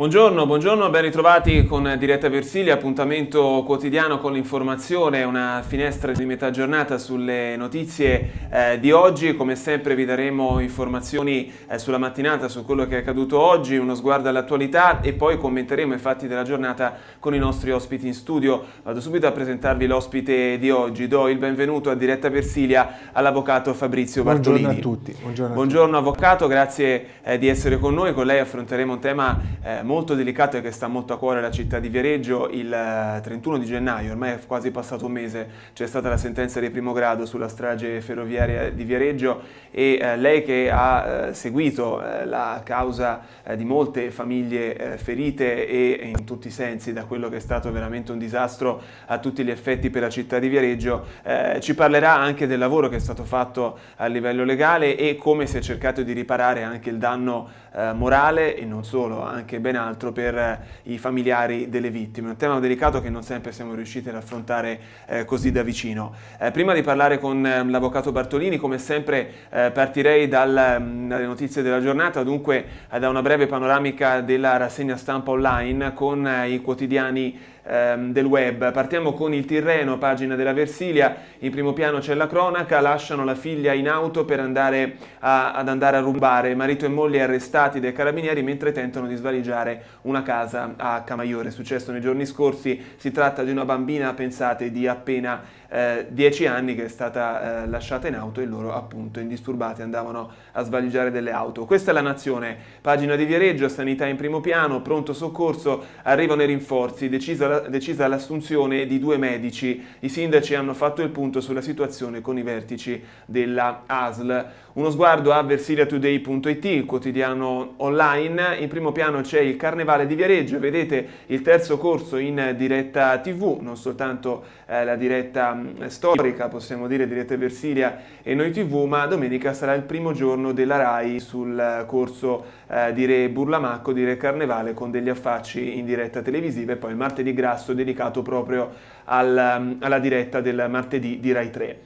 Buongiorno, buongiorno, ben ritrovati con Diretta Versilia, appuntamento quotidiano con l'informazione, una finestra di metà giornata sulle notizie eh, di oggi, come sempre vi daremo informazioni eh, sulla mattinata su quello che è accaduto oggi, uno sguardo all'attualità e poi commenteremo i fatti della giornata con i nostri ospiti in studio. Vado subito a presentarvi l'ospite di oggi, do il benvenuto a Diretta Versilia all'avvocato Fabrizio Bartolini. Buongiorno a tutti. Buongiorno, a tutti. avvocato, grazie eh, di essere con noi, con lei affronteremo un tema molto eh, molto delicato e che sta molto a cuore la città di Viareggio. Il 31 eh, di gennaio, ormai è quasi passato un mese, c'è stata la sentenza di primo grado sulla strage ferroviaria di Viareggio e eh, lei che ha eh, seguito eh, la causa eh, di molte famiglie eh, ferite e in tutti i sensi da quello che è stato veramente un disastro a tutti gli effetti per la città di Viareggio, ci parlerà anche del lavoro che è stato fatto a livello legale e come si è cercato di riparare anche il danno morale e non solo, anche ben ben altro per eh, i familiari delle vittime. Un tema delicato che non sempre siamo riusciti ad affrontare eh, così da vicino. Eh, prima di parlare con ehm, l'avvocato Bartolini, come sempre eh, partirei dal, mm, dalle notizie della giornata, dunque eh, da una breve panoramica della rassegna stampa online con i quotidiani ehm, del web. Partiamo con il Tirreno, pagina della Versilia, in primo piano c'è la cronaca, lasciano la figlia in auto per andare a, ad andare a rubare, marito e moglie arrestati dai carabinieri mentre tentano di svaligiare una casa a Camaiore, successo nei giorni scorsi, si tratta di una bambina, pensate, di appena eh, dieci anni che è stata eh, lasciata in auto e loro appunto indisturbati andavano a svaligiare delle auto. Questa è la nazione, pagina di Viareggio, sanità in primo piano, pronto soccorso, arrivano i rinforzi, decisa, decisa l'assunzione di due medici, i sindaci hanno fatto il punto sulla situazione con i vertici della ASL. Uno sguardo a versiliatoday.it, il quotidiano online, in primo piano c'è il Carnevale di Viareggio, vedete il terzo corso in diretta tv, non soltanto eh, la diretta mh, mm, storica, possiamo dire diretta Versilia e Noi TV, ma domenica sarà il primo giorno della RAI sul eh, corso eh, di Re Burlamacco, di Re Carnevale, con degli affacci in diretta televisiva e poi il martedì grasso dedicato proprio al, mm, alla diretta del martedì di RAI 3.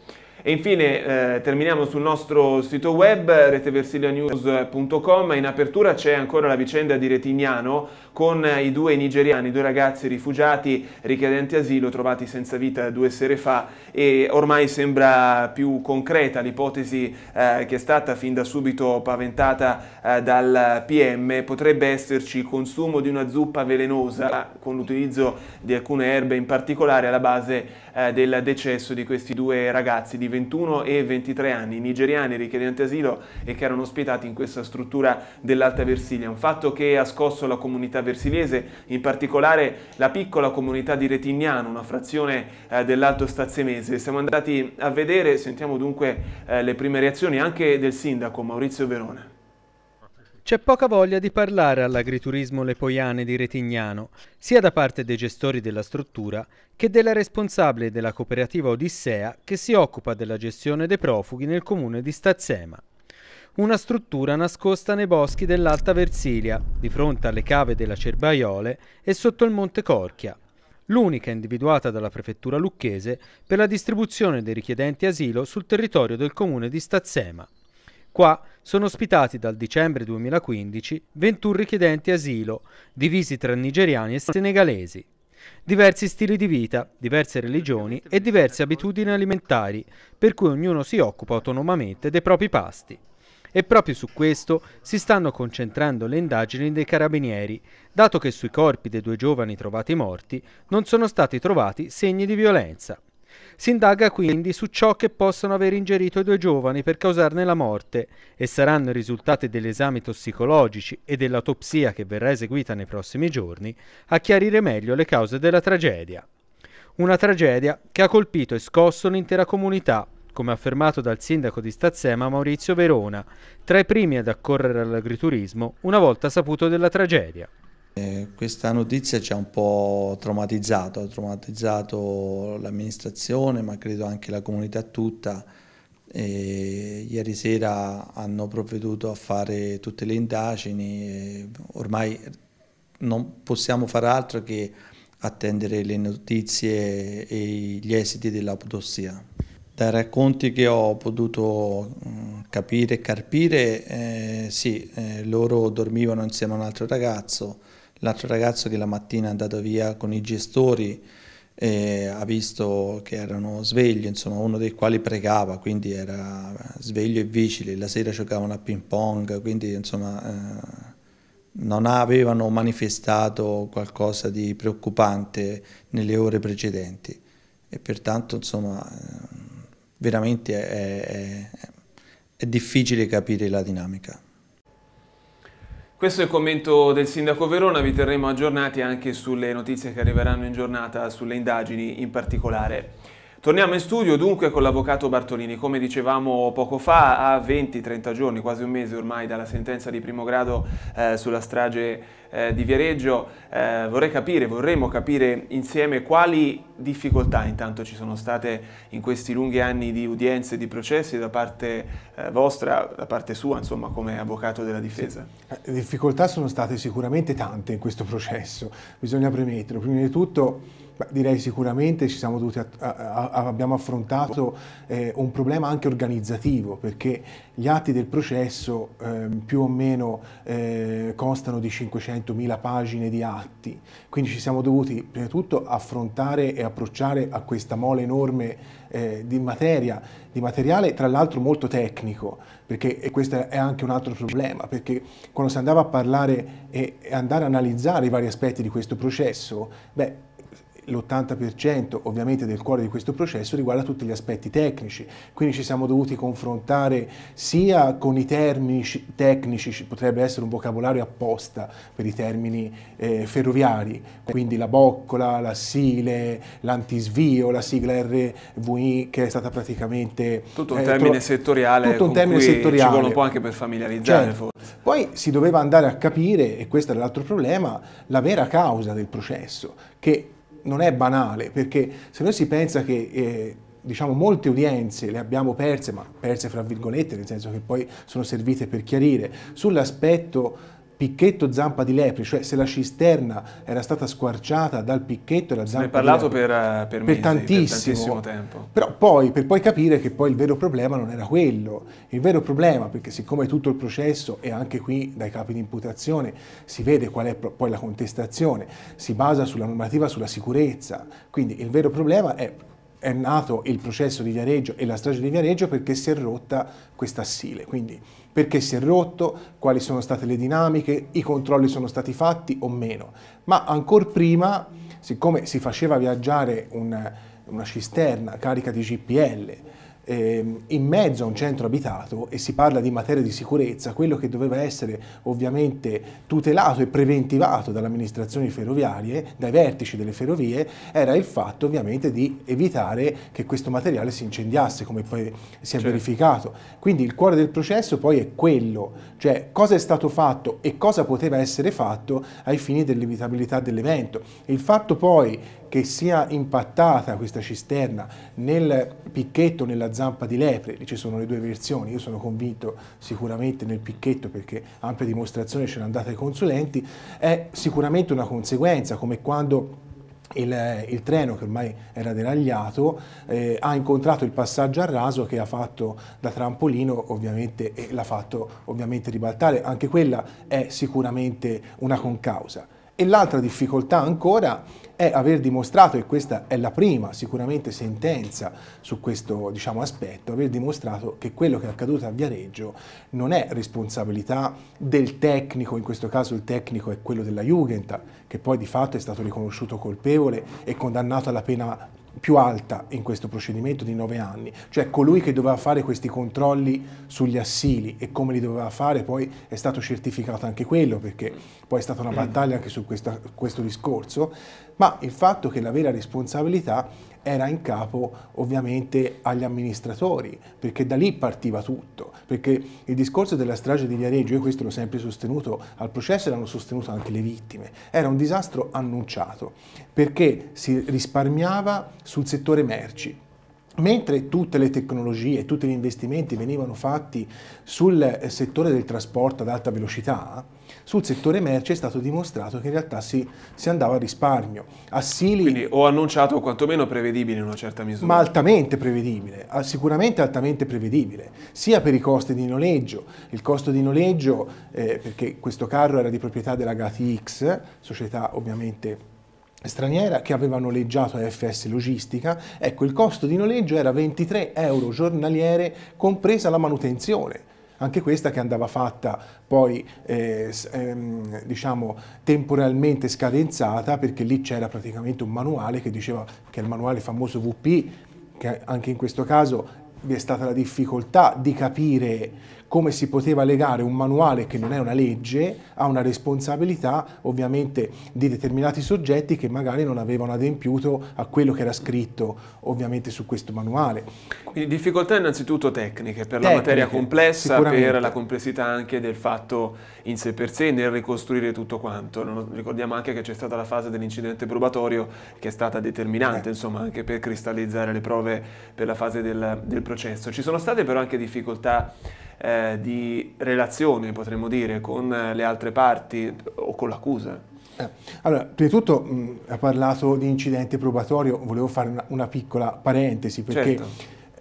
E infine eh, terminiamo sul nostro sito web reteversilianews.com, in apertura c'è ancora la vicenda di Retignano, con i due nigeriani, due ragazzi rifugiati richiedenti asilo trovati senza vita due sere fa e ormai sembra più concreta l'ipotesi eh, che è stata fin da subito paventata eh, dal PM, potrebbe esserci il consumo di una zuppa velenosa con l'utilizzo di alcune erbe in particolare alla base eh, del decesso di questi due ragazzi di 21 e 23 anni, nigeriani richiedenti asilo e che erano ospitati in questa struttura dell'Alta Versilia, un fatto che ha scosso la comunità Versiliese, in particolare la piccola comunità di Retignano, una frazione eh, dell'Alto Stazzemese. Siamo andati a vedere, sentiamo dunque eh, le prime reazioni anche del sindaco Maurizio Verona. C'è poca voglia di parlare all'agriturismo Le Poiane di Retignano, sia da parte dei gestori della struttura che della responsabile della cooperativa Odissea che si occupa della gestione dei profughi nel comune di Stazzema una struttura nascosta nei boschi dell'Alta Versilia, di fronte alle cave della Cerbaiole e sotto il Monte Corchia, l'unica individuata dalla prefettura lucchese per la distribuzione dei richiedenti asilo sul territorio del comune di Stazzema. Qua sono ospitati dal dicembre 2015 21 richiedenti asilo, divisi tra nigeriani e senegalesi. Diversi stili di vita, diverse religioni e diverse abitudini alimentari, per cui ognuno si occupa autonomamente dei propri pasti. E proprio su questo si stanno concentrando le indagini dei carabinieri, dato che sui corpi dei due giovani trovati morti non sono stati trovati segni di violenza. Si indaga quindi su ciò che possono aver ingerito i due giovani per causarne la morte e saranno i risultati degli esami tossicologici e dell'autopsia che verrà eseguita nei prossimi giorni a chiarire meglio le cause della tragedia. Una tragedia che ha colpito e scosso l'intera comunità, come affermato dal sindaco di Stazzema Maurizio Verona, tra i primi ad accorrere all'agriturismo una volta saputo della tragedia. Eh, questa notizia ci ha un po' traumatizzato, ha traumatizzato l'amministrazione ma credo anche la comunità tutta. E ieri sera hanno provveduto a fare tutte le indagini, ormai non possiamo fare altro che attendere le notizie e gli esiti dell'autossia dai racconti che ho potuto mm, capire e carpire, eh, sì, eh, loro dormivano insieme a un altro ragazzo, l'altro ragazzo che la mattina è andato via con i gestori e ha visto che erano svegli, insomma uno dei quali pregava, quindi era eh, sveglio e vigile, la sera giocavano a ping pong, quindi insomma eh, non avevano manifestato qualcosa di preoccupante nelle ore precedenti e pertanto insomma eh, veramente è, è, è difficile capire la dinamica. Questo è il commento del Sindaco Verona, vi terremo aggiornati anche sulle notizie che arriveranno in giornata, sulle indagini in particolare. Torniamo in studio dunque con l'avvocato Bartolini, come dicevamo poco fa, a 20-30 giorni, quasi un mese ormai dalla sentenza di primo grado eh, sulla strage eh, di Viareggio, eh, vorrei capire, vorremmo capire insieme quali difficoltà intanto ci sono state in questi lunghi anni di udienze e di processi da parte eh, vostra, da parte sua, insomma, come avvocato della difesa. Sì. Eh, difficoltà sono state sicuramente tante in questo processo, bisogna premetterlo. Prima di tutto Beh, direi sicuramente a, a, a, abbiamo affrontato eh, un problema anche organizzativo perché gli atti del processo eh, più o meno eh, constano di 500.000 pagine di atti, quindi ci siamo dovuti prima di tutto affrontare e approcciare a questa mole enorme eh, di materia, di materiale tra l'altro molto tecnico, perché e questo è anche un altro problema, perché quando si andava a parlare e, e andare a analizzare i vari aspetti di questo processo, beh, l'80% ovviamente del cuore di questo processo riguarda tutti gli aspetti tecnici, quindi ci siamo dovuti confrontare sia con i termini tecnici, potrebbe essere un vocabolario apposta per i termini eh, ferroviari, quindi la boccola, la sile, l'antisvio, la sigla RVI che è stata praticamente... Tutto un eh, termine eh, settoriale, tutto un termine settoriale. ci vuole un po' anche per familiarizzare certo. forse. Poi si doveva andare a capire, e questo era l'altro problema, la vera causa del processo, che non è banale, perché se noi si pensa che eh, diciamo, molte udienze le abbiamo perse, ma perse fra virgolette, nel senso che poi sono servite per chiarire, sull'aspetto picchetto zampa di lepre, cioè se la cisterna era stata squarciata dal picchetto e la zampa di lepre. Ne parlato eh, per, per, mesi, per, tantissimo, per tantissimo tempo. Però poi, per poi capire che poi il vero problema non era quello. Il vero problema, perché siccome tutto il processo e anche qui dai capi di imputazione si vede qual è poi la contestazione, si basa sulla normativa sulla sicurezza, quindi il vero problema è è nato il processo di Viareggio e la strage di Viareggio perché si è rotta questa assile. Quindi perché si è rotto, quali sono state le dinamiche, i controlli sono stati fatti o meno. Ma ancora prima, siccome si faceva viaggiare un, una cisterna carica di GPL, Ehm, in mezzo a un centro abitato e si parla di materia di sicurezza, quello che doveva essere ovviamente tutelato e preventivato dalle amministrazioni ferroviarie, dai vertici delle ferrovie, era il fatto ovviamente di evitare che questo materiale si incendiasse come poi si è certo. verificato. Quindi il cuore del processo poi è quello, cioè cosa è stato fatto e cosa poteva essere fatto ai fini dell'evitabilità dell'evento. Il fatto poi che sia impattata questa cisterna nel picchetto nella zampa di lepre, lì ci sono le due versioni, io sono convinto sicuramente nel picchetto perché ampia dimostrazione ce l'hanno data i consulenti, è sicuramente una conseguenza come quando il, il, treno che ormai era deragliato eh, ha incontrato il passaggio a raso che ha fatto da trampolino ovviamente e l'ha fatto ovviamente ribaltare, anche quella è sicuramente una concausa. E l'altra difficoltà ancora è aver dimostrato, e questa è la prima sicuramente sentenza su questo diciamo, aspetto, aver dimostrato che quello che è accaduto a Viareggio non è responsabilità del tecnico, in questo caso il tecnico è quello della Jugend, che poi di fatto è stato riconosciuto colpevole e condannato alla pena più alta in questo procedimento di nove anni, cioè colui che doveva fare questi controlli sugli assili e come li doveva fare, poi è stato certificato anche quello, perché poi è stata una battaglia anche su questa, questo discorso, ma il fatto che la vera responsabilità era in capo ovviamente agli amministratori, perché da lì partiva tutto, perché il discorso della strage di Viareggio, io questo l'ho sempre sostenuto al processo e l'hanno sostenuto anche le vittime, era un disastro annunciato, perché si risparmiava sul settore merci, Mentre tutte le tecnologie, tutti gli investimenti venivano fatti sul settore del trasporto ad alta velocità, sul settore merce è stato dimostrato che in realtà si, si andava a risparmio. Assili, Quindi ho annunciato quantomeno prevedibile in una certa misura. Ma altamente prevedibile, ah, sicuramente altamente prevedibile, sia per i costi di noleggio. Il costo di noleggio, eh, perché questo carro era di proprietà della Gati X, società ovviamente straniera che aveva noleggiato a FS Logistica, ecco il costo di noleggio era 23 euro giornaliere compresa la manutenzione anche questa che andava fatta poi eh, ehm, diciamo temporalmente scadenzata perché lì c'era praticamente un manuale che diceva che è il manuale famoso VP che anche in questo caso vi è stata la difficoltà di capire come si poteva legare un manuale che non è una legge a una responsabilità ovviamente di determinati soggetti che magari non avevano adempiuto a quello che era scritto ovviamente su questo manuale. Quindi difficoltà innanzitutto tecniche per tecniche, la materia complessa, per la complessità anche del fatto in sé per sé nel ricostruire tutto quanto. Ricordiamo anche che c'è stata la fase dell'incidente probatorio che è stata determinante eh. insomma anche per cristallizzare le prove per la fase del, del processo. Ci sono state però anche difficoltà eh, di relazione, potremmo dire, con le altre parti o con l'accusa? Eh, allora, prima di tutto mh, ha parlato di incidente probatorio, volevo fare una, una piccola parentesi perché certo.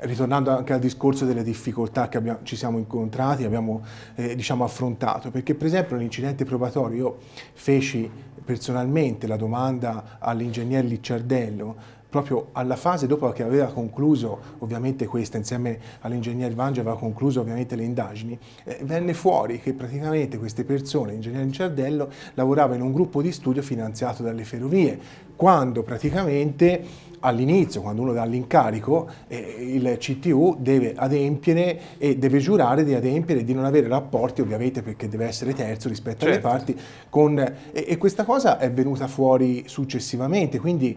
ritornando anche al discorso delle difficoltà che abbiamo, ci siamo incontrati, abbiamo eh, diciamo affrontato, perché per esempio l'incidente probatorio io feci personalmente la domanda all'ingegner Licciardello proprio alla fase dopo che aveva concluso ovviamente questa, insieme all'ingegner Vange aveva concluso ovviamente le indagini, eh, venne fuori che praticamente queste persone, l'ingegner Cerdello lavorava in un gruppo di studio finanziato dalle ferrovie, quando praticamente all'inizio, quando uno dà l'incarico, eh, il CTU deve adempiere e deve giurare di adempiere e di non avere rapporti, ovviamente perché deve essere terzo rispetto certo. alle parti, con, e, e questa cosa è venuta fuori successivamente, quindi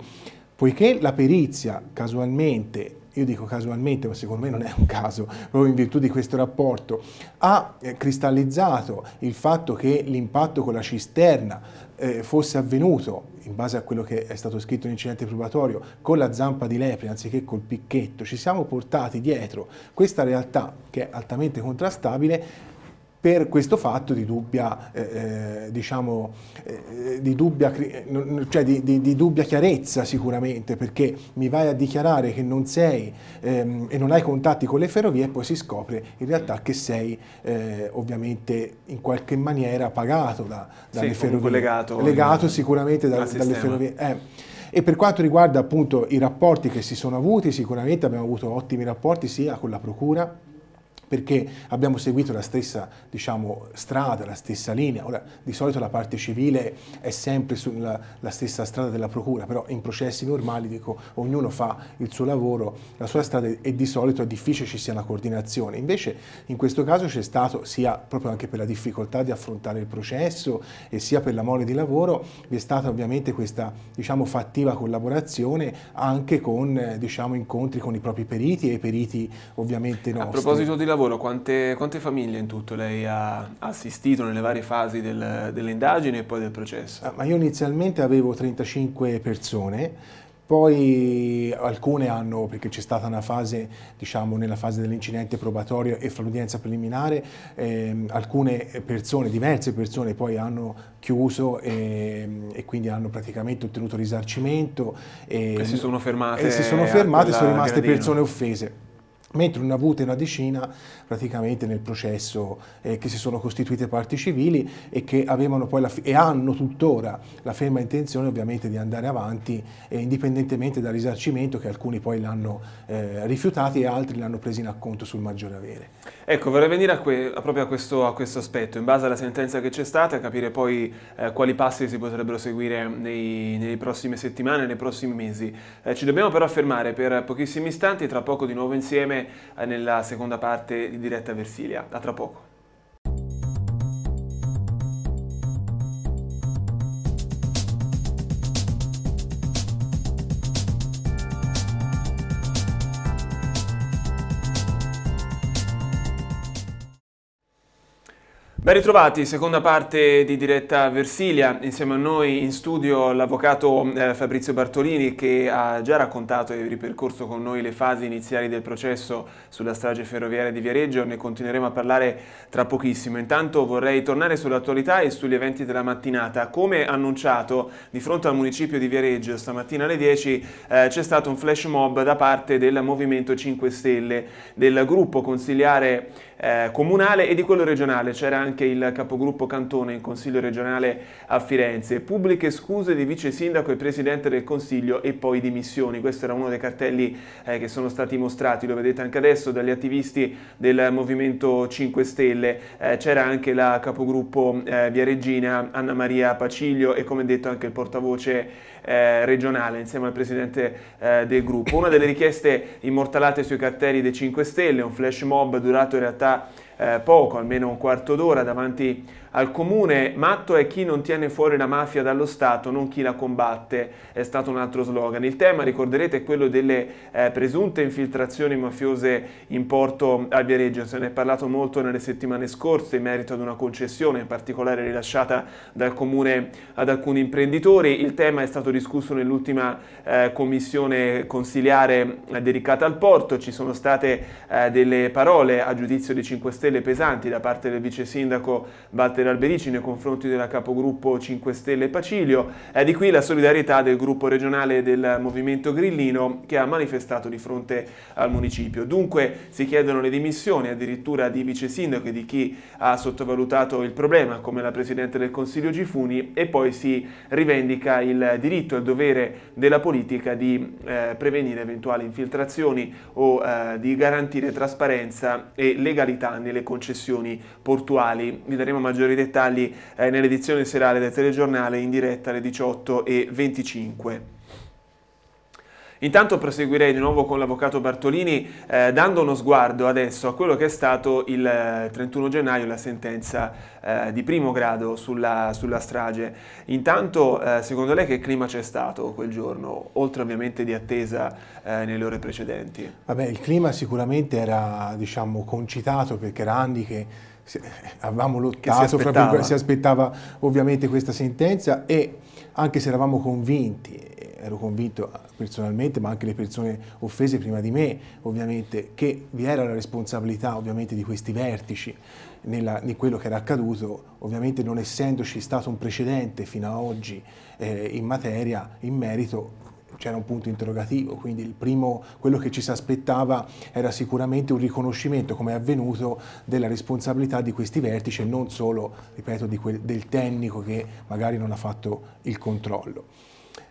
Poiché la perizia casualmente io dico casualmente, ma secondo me non è un caso, proprio in virtù di questo rapporto, ha eh, cristallizzato il fatto che l'impatto con la cisterna eh, fosse avvenuto, in base a quello che è stato scritto nell'incidente probatorio, con la zampa di lepre anziché col picchetto, ci siamo portati dietro questa realtà che è altamente contrastabile per questo fatto di dubbia, eh, eh diciamo, eh, eh, di, dubbia eh, cioè di, di dubbia, chiarezza sicuramente, perché mi vai a dichiarare che non sei ehm, e non hai contatti con le ferrovie e poi si scopre in realtà che sei eh, ovviamente in qualche maniera pagato da, dalle sì, ferrovie. legato. legato in, sicuramente da, dalle ferrovie. E per quanto riguarda appunto i rapporti che si sono avuti, sicuramente abbiamo avuto ottimi rapporti sia con la Procura, perché abbiamo seguito la stessa diciamo, strada, la stessa linea. Ora, di solito la parte civile è sempre sulla stessa strada della procura, però in processi normali dico, ognuno fa il suo lavoro, la sua strada e di solito è difficile ci sia una coordinazione. Invece in questo caso c'è stato, sia proprio anche per la difficoltà di affrontare il processo e sia per la mole di lavoro, vi è stata ovviamente questa diciamo, fattiva collaborazione anche con eh, diciamo, incontri con i propri periti e i periti ovviamente nostri. A proposito di lavoro, lavoro quante, quante, famiglie in tutto lei ha assistito nelle varie fasi del, dell'indagine e poi del processo? Ah, ma io inizialmente avevo 35 persone, poi alcune hanno, perché c'è stata una fase, diciamo, nella fase dell'incidente probatorio e fra l'udienza preliminare, ehm, alcune persone, diverse persone poi hanno chiuso ehm, e, quindi hanno praticamente ottenuto risarcimento. Ehm, e, si ehm, sono fermate. E si sono fermate, e sono rimaste gradino. persone offese mentre una avuta e una decina praticamente nel processo eh, che si sono costituite parti civili e che avevano poi la, e hanno tuttora la ferma intenzione ovviamente di andare avanti eh, indipendentemente dal risarcimento che alcuni poi l'hanno eh, rifiutati e altri l'hanno preso in acconto sul maggiore avere. Ecco, vorrei venire a a proprio a questo, a questo, aspetto, in base alla sentenza che c'è stata, capire poi eh, quali passi si potrebbero seguire nei, nelle prossime settimane, nei prossimi mesi. Eh, ci dobbiamo però fermare per pochissimi istanti, tra poco di nuovo insieme eh, nella seconda parte di Diretta Versilia. A tra poco. Ben ritrovati, seconda parte di diretta Versilia. Insieme a noi in studio l'avvocato eh, Fabrizio Bartolini che ha già raccontato e ripercorso con noi le fasi iniziali del processo sulla strage ferroviaria di Viareggio. Ne continueremo a parlare tra pochissimo. Intanto vorrei tornare sull'attualità e sugli eventi della mattinata. Come annunciato, di fronte al municipio di Viareggio stamattina alle 10 eh, c'è stato un flash mob da parte del Movimento 5 Stelle, del gruppo consigliare eh, comunale e di quello regionale. C'era anche anche il capogruppo Cantone in Consiglio regionale a Firenze. Pubbliche scuse di vice sindaco e presidente del Consiglio e poi dimissioni. Questo era uno dei cartelli eh, che sono stati mostrati, lo vedete anche adesso, dagli attivisti del Movimento 5 Stelle. Eh, C'era anche la capogruppo eh, Viareggina Anna Maria Paciglio e come detto anche il portavoce eh, regionale insieme al presidente eh, del gruppo. Una delle richieste immortalate sui cartelli dei 5 Stelle, un flash mob durato in realtà eh, poco, almeno un quarto d'ora davanti al comune matto è chi non tiene fuori la mafia dallo Stato, non chi la combatte, è stato un altro slogan. Il tema, ricorderete, è quello delle eh, presunte infiltrazioni mafiose in porto a Viareggio. Se ne è parlato molto nelle settimane scorse in merito ad una concessione, in particolare rilasciata dal comune ad alcuni imprenditori. Il tema è stato discusso nell'ultima eh, commissione consiliare dedicata al porto. Ci sono state eh, delle parole a giudizio dei 5 Stelle pesanti da parte del vice sindaco Walter dell'Ordine Alberici nei confronti della capogruppo 5 Stelle Pacilio. È di qui la solidarietà del gruppo regionale del Movimento Grillino che ha manifestato di fronte al municipio. Dunque si chiedono le dimissioni addirittura di vice sindaco e di chi ha sottovalutato il problema come la Presidente del Consiglio Gifuni e poi si rivendica il diritto e il dovere della politica di eh, prevenire eventuali infiltrazioni o eh, di garantire trasparenza e legalità nelle concessioni portuali. Vi daremo maggiori dettagli eh, nell'edizione serale del telegiornale in diretta alle 18.25. Intanto proseguirei di nuovo con l'avvocato Bartolini eh, dando uno sguardo adesso a quello che è stato il 31 eh, gennaio la sentenza eh, di primo grado sulla, sulla strage. Intanto eh, secondo lei che clima c'è stato quel giorno, oltre ovviamente di attesa eh, nelle ore precedenti? Vabbè, il clima sicuramente era diciamo, concitato perché era anni che eh, avevamo lottato, si aspettava. si aspettava ovviamente questa sentenza e anche se eravamo convinti, ero convinto personalmente, ma anche le persone offese prima di me, ovviamente, che vi era la responsabilità ovviamente di questi vertici nella, di quello che era accaduto, ovviamente non essendoci stato un precedente fino ad oggi eh, in materia, in merito, c'era un punto interrogativo, quindi il primo, quello che ci si aspettava era sicuramente un riconoscimento, come è avvenuto, della responsabilità di questi vertici e non solo, ripeto, del tecnico che magari non ha fatto il controllo.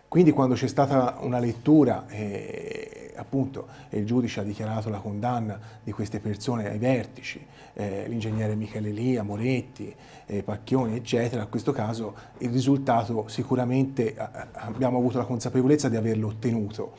Quindi quando c'è stata una lettura eh, e appunto il giudice ha dichiarato la condanna di queste persone ai vertici, eh, l'ingegnere Michele Lia, Moretti, eh, Pacchioni, eccetera, in questo caso il risultato sicuramente abbiamo avuto la consapevolezza di averlo ottenuto.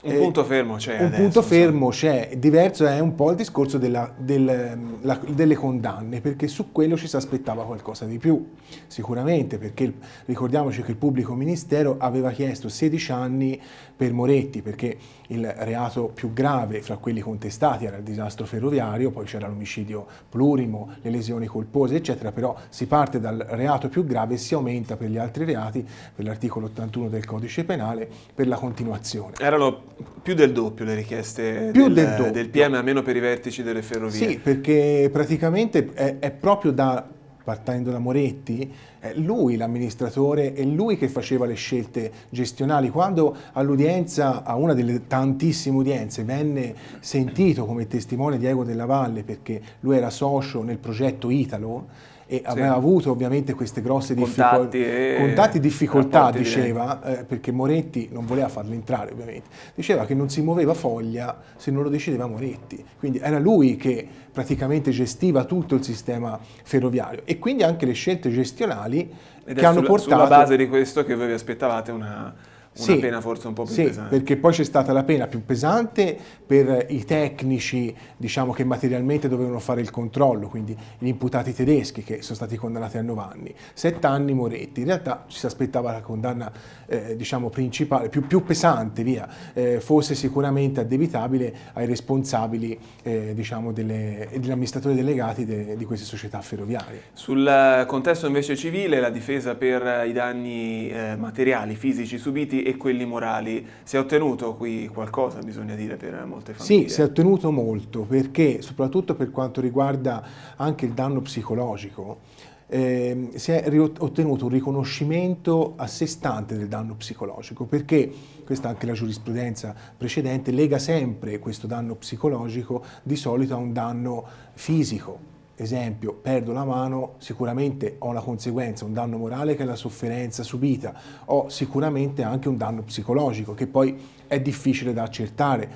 Un eh, punto fermo c'è. Un adesso, punto fermo c'è. Diverso è un po' il discorso della, del, la, delle condanne, perché su quello ci si aspettava qualcosa di più, sicuramente, perché ricordiamoci che il pubblico ministero aveva chiesto 16 anni per Moretti, perché il reato più grave fra quelli contestati era il disastro ferroviario, poi c'era l'omicidio plurimo, le lesioni colpose, eccetera, però si parte dal reato più grave e si aumenta per gli altri reati, per l'articolo 81 del codice penale, per la continuazione. Erano più del doppio le richieste del, del, del, PM, almeno per i vertici delle ferrovie. Sì, perché praticamente è, è proprio da partendo da Moretti, è eh, lui l'amministratore, è lui che faceva le scelte gestionali. Quando all'udienza, a una delle tantissime udienze, venne sentito come testimone Diego della Valle perché lui era socio nel progetto Italo, e aveva avuto ovviamente queste grosse eh, difficoltà, e... difficoltà diceva, eh, perché Moretti non voleva farlo entrare ovviamente, diceva che non si muoveva foglia se non lo decideva Moretti, quindi era lui che praticamente gestiva tutto il sistema ferroviario e quindi anche le scelte gestionali Ed che hanno sulla, portato... Sulla base di questo che voi vi aspettavate una una sì, pena forse un po' più sì, pesante. perché poi c'è stata la pena più pesante per i tecnici diciamo, che materialmente dovevano fare il controllo, quindi gli imputati tedeschi che sono stati condannati a 9 anni, 7 anni Moretti. In realtà ci si aspettava la condanna eh, diciamo, principale, più, più pesante, via, eh, fosse sicuramente addebitabile ai responsabili eh, diciamo, degli amministratori delegati de, di queste società ferroviarie. Sul contesto invece civile, la difesa per i danni eh, materiali, fisici subiti e quelli morali. Si è ottenuto qui qualcosa, bisogna dire, per molte famiglie? Sì, si è ottenuto molto, perché soprattutto per quanto riguarda anche il danno psicologico, eh, si è ottenuto un riconoscimento a sé stante del danno psicologico, perché questa anche la giurisprudenza precedente lega sempre questo danno psicologico di solito a un danno fisico esempio, perdo la mano, sicuramente ho una conseguenza, un danno morale che è la sofferenza subita, ho sicuramente anche un danno psicologico che poi è difficile da accertare.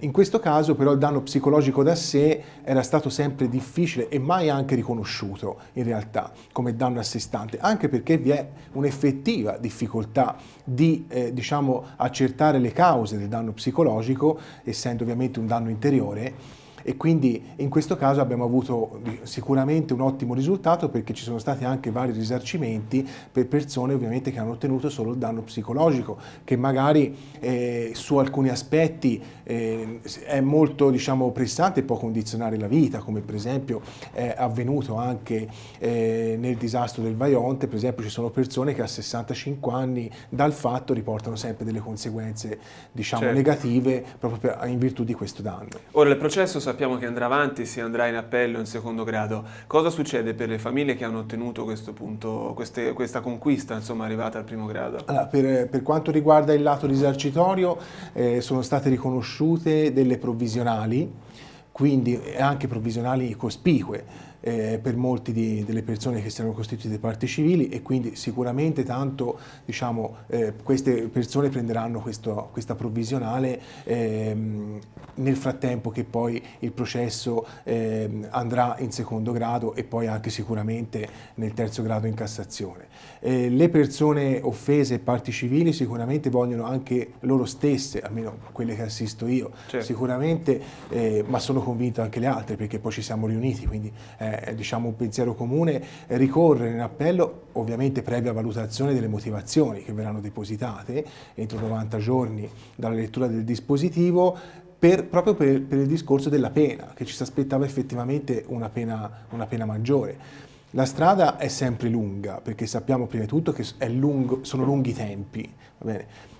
In questo caso però il danno psicologico da sé era stato sempre difficile e mai anche riconosciuto in realtà come danno a sé stante, anche perché vi è un'effettiva difficoltà di eh, diciamo, accertare le cause del danno psicologico, essendo ovviamente un danno interiore e quindi in questo caso abbiamo avuto eh, sicuramente un ottimo risultato perché ci sono stati anche vari risarcimenti per persone ovviamente che hanno ottenuto solo il danno psicologico che magari eh, su alcuni aspetti eh, è molto diciamo, pressante e può condizionare la vita come per esempio è avvenuto anche eh, nel disastro del Vaionte per esempio ci sono persone che a 65 anni dal fatto riportano sempre delle conseguenze diciamo, certo. negative proprio in virtù di questo danno. Ora il processo sarà sappiamo che andrà avanti, si andrà in appello in secondo grado. Cosa succede per le famiglie che hanno ottenuto punto, queste, questa conquista insomma, arrivata al primo grado? Allora, per, per, quanto riguarda il lato risarcitorio eh, sono state riconosciute delle provvisionali quindi eh, anche provvisionali cospicue. Eh, per molte delle persone che saranno costituite parti civili e quindi sicuramente tanto diciamo, eh, queste persone prenderanno questo, questa provvisionale ehm, nel frattempo che poi il processo ehm, andrà in secondo grado e poi anche sicuramente nel terzo grado in Cassazione. Eh, le persone offese e parti civili sicuramente vogliono anche loro stesse, almeno quelle che assisto io, certo. sicuramente, eh, ma sono convinto anche le altre perché poi ci siamo riuniti, quindi eh, è diciamo, un pensiero comune ricorrere in appello ovviamente previa valutazione delle motivazioni che verranno depositate entro 90 giorni dalla lettura del dispositivo per, proprio per, per, il discorso della pena, che ci si aspettava effettivamente una pena, una pena maggiore. La strada è sempre lunga, perché sappiamo prima di tutto che lungo, sono lunghi i tempi.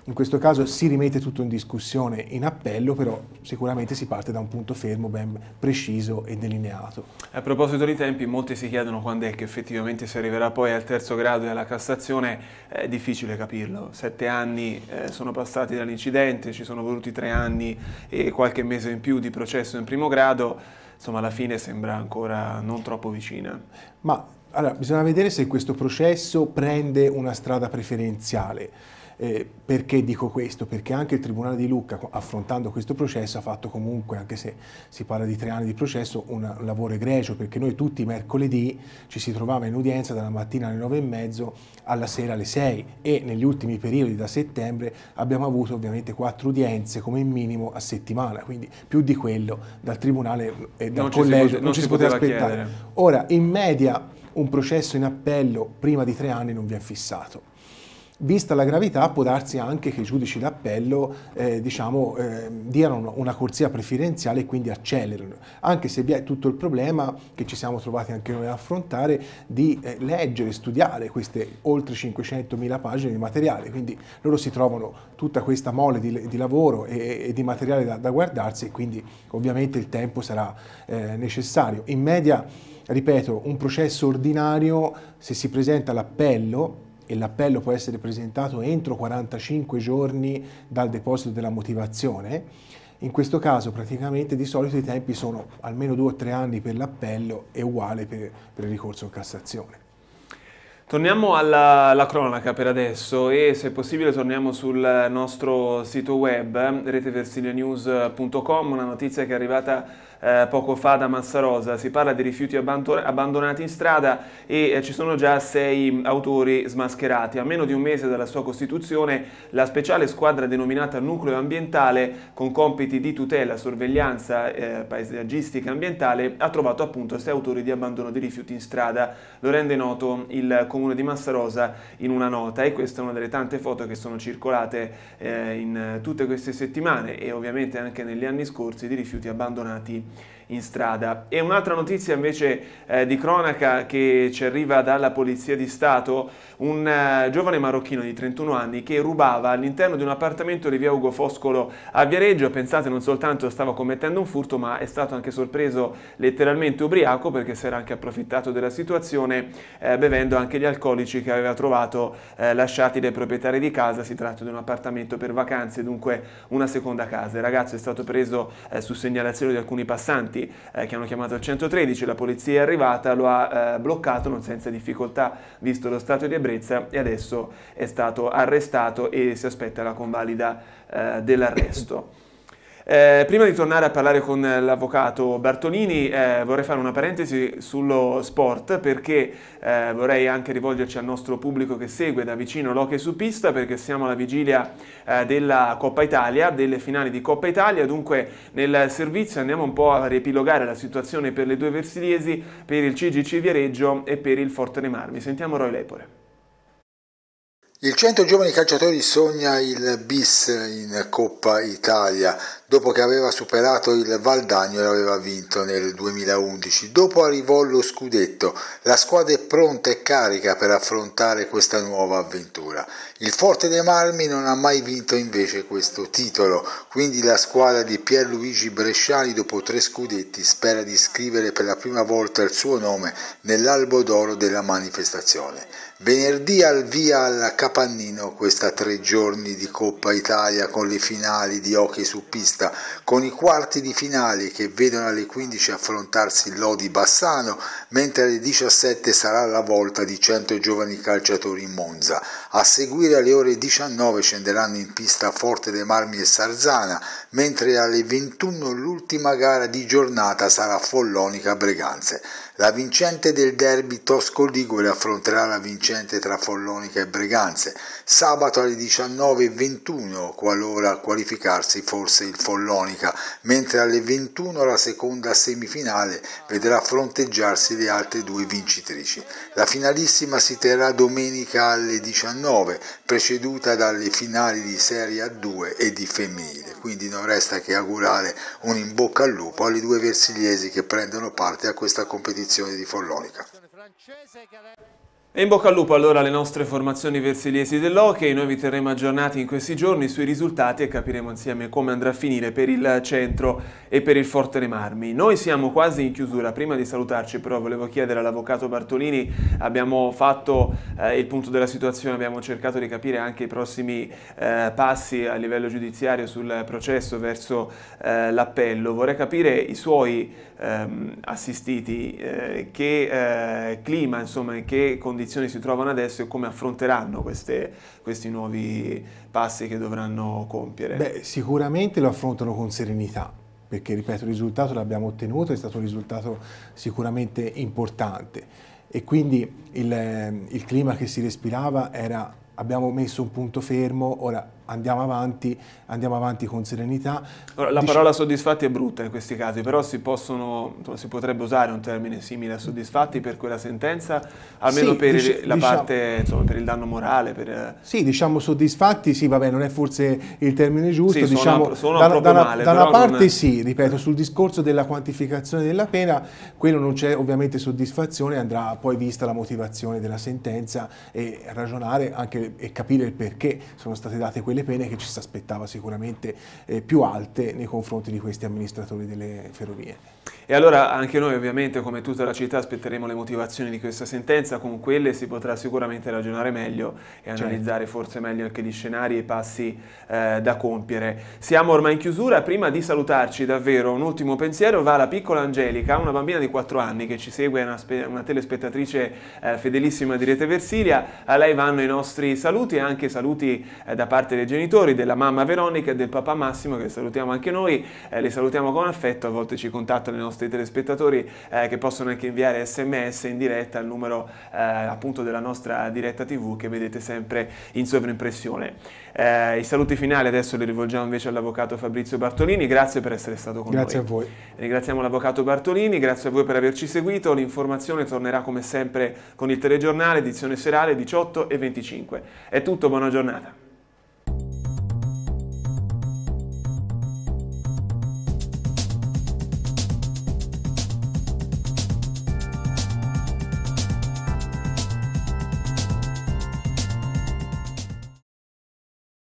In questo caso si rimette tutto in discussione in appello, però sicuramente si parte da un punto fermo ben preciso e delineato. A proposito dei tempi, molti si chiedono quando è che effettivamente si arriverà poi al terzo grado e alla Cassazione, è difficile capirlo. Sette anni eh, sono passati dall'incidente, ci sono voluti tre anni e qualche mese in più di processo in primo grado, insomma alla fine sembra ancora non troppo vicina. Ma allora, bisogna vedere se questo processo prende una strada preferenziale. Eh, perché dico questo? Perché anche il Tribunale di Lucca, affrontando questo processo, ha fatto comunque, anche se si parla di tre anni di processo, un lavoro egregio, perché noi tutti i mercoledì ci si trovava in udienza dalla mattina alle nove e mezzo alla sera alle sei e negli ultimi periodi da settembre abbiamo avuto ovviamente quattro udienze come minimo a settimana, quindi più di quello dal Tribunale e eh, dal non collegio si, non, non, ci si, si poteva aspettare. Chiedere. Ora, in media un processo in appello prima di tre anni non viene fissato vista la gravità può darsi anche che i giudici d'appello eh, diciamo, eh, diano una corsia preferenziale e quindi accelerano, anche se vi è tutto il problema che ci siamo trovati anche noi a affrontare di eh, leggere, studiare queste oltre 500.000 pagine di materiale, quindi loro si trovano tutta questa mole di, di lavoro e, e, di materiale da, da, guardarsi e quindi ovviamente il tempo sarà eh, necessario. In media, ripeto, un processo ordinario se si presenta l'appello e l'appello può essere presentato entro 45 giorni dal deposito della motivazione, in questo caso praticamente di solito i tempi sono almeno due o tre anni per l'appello e uguale per, per il ricorso in Cassazione. Torniamo alla, alla, cronaca per adesso e se possibile torniamo sul nostro sito web reteversilianews.com, una notizia che è arrivata eh, poco fa da Massarosa. Si parla di rifiuti abbandonati in strada e eh, ci sono già sei mm, autori smascherati. A meno di un mese dalla sua costituzione, la speciale squadra denominata Nucleo Ambientale, con compiti di tutela, sorveglianza, eh, paesaggistica ambientale, ha trovato appunto sei autori di abbandono di rifiuti in strada. Lo rende noto il comune di Massarosa in una nota e questa è una delle tante foto che sono circolate eh, in tutte queste settimane e ovviamente anche negli anni scorsi di rifiuti abbandonati in strada. E un'altra notizia invece eh, di cronaca che ci arriva dalla Polizia di Stato, un eh, giovane marocchino di 31 anni che rubava all'interno di un appartamento di via Ugo Foscolo a Viareggio, pensate non soltanto stava commettendo un furto ma è stato anche sorpreso letteralmente ubriaco perché si era anche approfittato della situazione eh, bevendo anche gli alcolici che aveva trovato eh, lasciati dai proprietari di casa, si tratta di un appartamento per vacanze, dunque una seconda casa. Il ragazzo è stato preso eh, su segnalazione di alcuni passanti vigili eh, che hanno chiamato il 113, la polizia è arrivata, lo ha eh, bloccato non senza difficoltà visto lo stato di ebbrezza e adesso è stato arrestato e si aspetta la convalida eh, dell'arresto. Eh, prima di tornare a parlare con l'avvocato Bartolini eh, vorrei fare una parentesi sullo sport perché eh, vorrei anche rivolgerci al nostro pubblico che segue da vicino l'hockey su pista perché siamo alla vigilia eh, della Coppa Italia, delle finali di Coppa Italia, dunque nel servizio andiamo un po' a riepilogare la situazione per le due Versiliesi, per il CGC Viareggio e per il Forte Nemarmi. Sentiamo Roy Lepore. Il centro giovani calciatori sogna il bis in Coppa Italia dopo che aveva superato il Valdagno e l'aveva vinto nel 2011. Dopo arrivò lo scudetto, la squadra è pronta e carica per affrontare questa nuova avventura. Il Forte dei Marmi non ha mai vinto invece questo titolo, quindi la squadra di Pierluigi Bresciani dopo tre scudetti spera di scrivere per la prima volta il suo nome nell'albo d'oro della manifestazione. Venerdì al via al Capannino questa tre giorni di Coppa Italia con le finali di hockey su pista vista, con i quarti di finale che vedono alle 15 affrontarsi Lodi Bassano, mentre alle 17 sarà la volta di 100 giovani calciatori in Monza. A seguire alle ore 19 scenderanno in pista Forte dei Marmi e Sarzana, mentre alle 21 l'ultima gara di giornata sarà Follonica Breganze. La vincente del derby Tosco-Ligure affronterà la vincente tra Follonica e Breganze sabato alle 19.21 qualora qualificarsi forse il Follonica, mentre alle 21 la seconda semifinale vedrà fronteggiarsi le altre due vincitrici. La finalissima si terrà domenica alle 19 preceduta dalle finali di Serie A2 e di femminile, quindi non resta che augurare un in bocca al lupo alle due versigliesi che prendono parte a questa competizione edizione di Follonica. E in bocca al lupo allora alle nostre formazioni versiliesi dell'Hockey, noi vi terremo aggiornati in questi giorni sui risultati e capiremo insieme come andrà a finire per il centro e per il Forte Remarmi. Noi siamo quasi in chiusura, prima di salutarci però volevo chiedere all'Avvocato Bartolini, abbiamo fatto eh, il punto della situazione, abbiamo cercato di capire anche i prossimi eh, passi a livello giudiziario sul processo verso eh, l'appello, vorrei capire i suoi ehm, assistiti, eh, che eh, clima, insomma, in che condizioni condizioni si trovano adesso e come affronteranno queste, questi nuovi passi che dovranno compiere? Beh, sicuramente lo affrontano con serenità perché ripeto il risultato l'abbiamo ottenuto, è stato un risultato sicuramente importante e quindi il, il clima che si respirava era abbiamo messo un punto fermo, ora andiamo avanti, andiamo avanti con serenità. Allora, la Dice... parola soddisfatti è brutta in questi casi, però si, possono, si, potrebbe usare un termine simile a soddisfatti per quella sentenza, almeno sì, per, dice, la diciamo... parte, insomma, per il danno morale. Per... Eh, sì, diciamo soddisfatti, sì, vabbè, non è forse il termine giusto. Sì, diciamo, sono, sono da, da, male, da una parte è... sì, ripeto, sul discorso della quantificazione della pena, quello non c'è ovviamente soddisfazione, andrà poi vista la motivazione della sentenza e ragionare anche, e capire il perché sono state date quelle quelle pene che ci si aspettava sicuramente eh, più alte nei confronti di questi amministratori delle ferrovie. E allora anche noi ovviamente come tutta la città aspetteremo le motivazioni di questa sentenza, con quelle si potrà sicuramente ragionare meglio e certo. analizzare forse meglio anche gli scenari e i passi eh, da compiere. Siamo ormai in chiusura, prima di salutarci davvero un ultimo pensiero va alla piccola Angelica, una bambina di 4 anni che ci segue, una, una telespettatrice eh, fedelissima di Rete Versilia, a lei vanno i nostri saluti e anche saluti eh, da parte dei genitori, della mamma Veronica e del papà Massimo che salutiamo anche noi, eh, li salutiamo con affetto, a volte ci contattano dei nostri telespettatori eh, che possono anche inviare sms in diretta al numero eh, appunto della nostra diretta tv che vedete sempre in sovrimpressione. Eh, I saluti finali adesso li rivolgiamo invece all'avvocato Fabrizio Bartolini, grazie per essere stato con grazie noi. Grazie a voi. Ringraziamo l'avvocato Bartolini, grazie a voi per averci seguito, l'informazione tornerà come sempre con il telegiornale, edizione serale 18 e 25. È tutto, buona giornata.